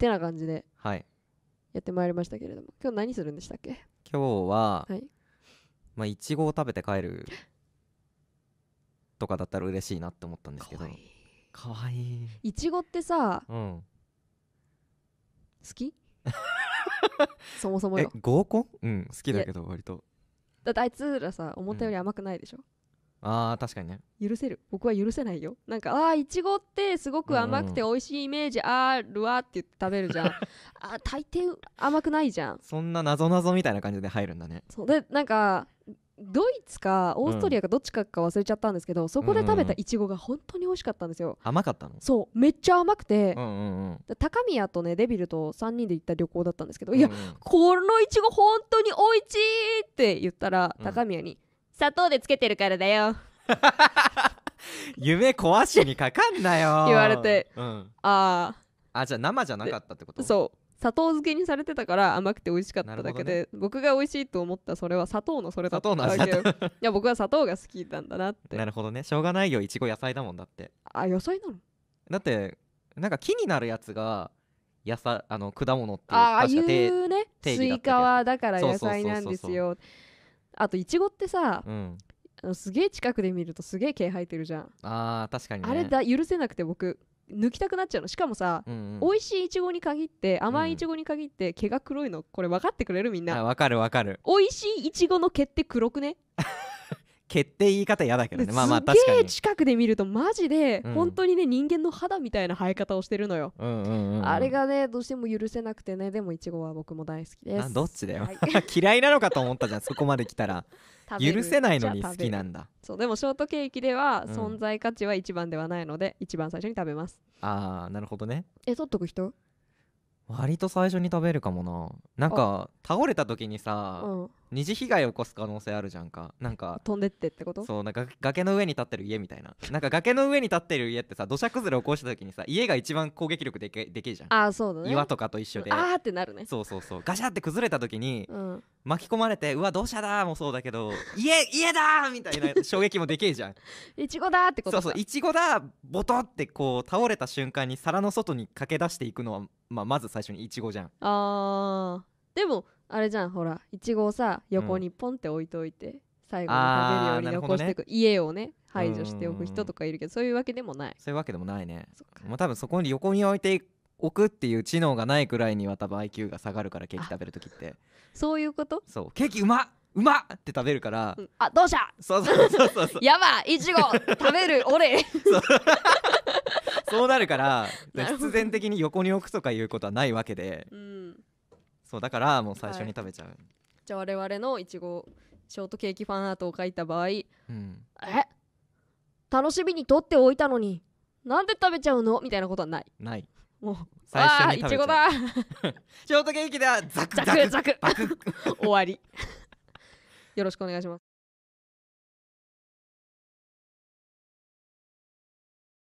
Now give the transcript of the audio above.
ってな感じでやってまいりましたけれども今日何するんでしたっけ今日は、はいまあいちごを食べて帰るとかだったら嬉しいなって思ったんですけどかわいいいちごってさうん好き そもそもえ合コンうん好きだけど割とだってあいつらさ思ったより甘くないでしょ、あー確かにね許せる僕は許せないよなんかあーいちごってすごく甘くて美味しいイメージあるわって言って食べるじゃん あー大抵甘くないじゃんそんななぞなぞみたいな感じで入るんだねそうでなんかドイツかオーストリアかどっちかか忘れちゃったんですけど、そこで食べたいちごが本当に美味しかったんですよ、甘かったのそうめっちゃ甘くて、うんうんうん高宮とねデビルと3人で行った旅行だったんですけど、いやうんこのいちご本当に美味しいって言ったら、高宮に砂糖でつけてるからだよ夢壊しにかかんなよ言われて、うん、ああじゃあ生じゃなかったってことそう砂糖漬けにされてたから甘くて美味しかっただけで、ね、僕が美味しいと思ったそれは砂糖のそれだったわけよいや僕は砂糖が好きなんだなってなるほどねしょうがないよいちご野菜だもんだってあ野菜なのだってなんか木になるやつが野菜あの果物っていうああいうねスイカはだから野菜なんですよそうそうそうそうあといちごってさ、うんあのすげえ近くで見るとすげえ毛生えてるじゃん、あー確かに、ね、あれだ許せなくて僕抜きたくなっちゃうのしかもさ、うんうん、美味しいいちごに限って甘いいちごに限って毛が黒いのこれ分かってくれるみんなわかるわかる美味しいいちごの毛って黒くね決定言い方嫌だけどねまあまあ確かに近くで見るとマジで、本当にね人間の肌みたいな生え方をしてるのよ、うんうんうん、あれがねどうしても許せなくてねでもいちごは僕も大好きですどっちだよ、はい、嫌いなのかと思ったじゃんそこまで来たら 許せないのに好きなんだそうでもショートケーキでは存在価値は一番ではないので、うん、一番最初に食べますああなるほどねえ取っとく人割と最初に食べるかもななんか倒れた時にさ、うん二次被害を起こす可能性あるじゃんかなんか飛んでってってことそうなんか崖の上に立ってる家みたいななんか崖の上に立ってる家ってさ土砂崩れ起こした時にさ家が一番攻撃力でけでけえじゃんあそうだ、ね、岩とかと一緒であーってなるねそうそうそうガシャって崩れた時に、うん、巻き込まれてうわ土砂だもそうだけど家家だみたいな衝撃もでけえじゃん いちごだってことそうそういちごだボトってこう倒れた瞬間に皿の外に駆け出していくのは、まあ、まず最初にいちごじゃんあーでもあれじゃんほらいちごをさ横にポンって置いといて、最後に食べるように残していく、家をね排除しておく人とかいるけどそういうわけでもないそういうわけでもないねそかもう多分そこに横に置いておくっていう知能がないくらいには多分 IQ が下がるからケーキ食べる時ってそういうことそうケーキうまっうまっって食べるから、うんあどうしたそうそうそうそうやばいちご食べる俺 そうなるからな必然的に横に置くとかいうことはないわけでうんそうだからもう最初に食べちゃう、はい、じゃあ我々のいちごショートケーキファンアートを書いた場合、うん、え楽しみに取っておいたのになんで食べちゃうのみたいなことはないないもう最初に食べちゃういちごだ ショートケーキだザクザクザク 終わりよろしくお願いします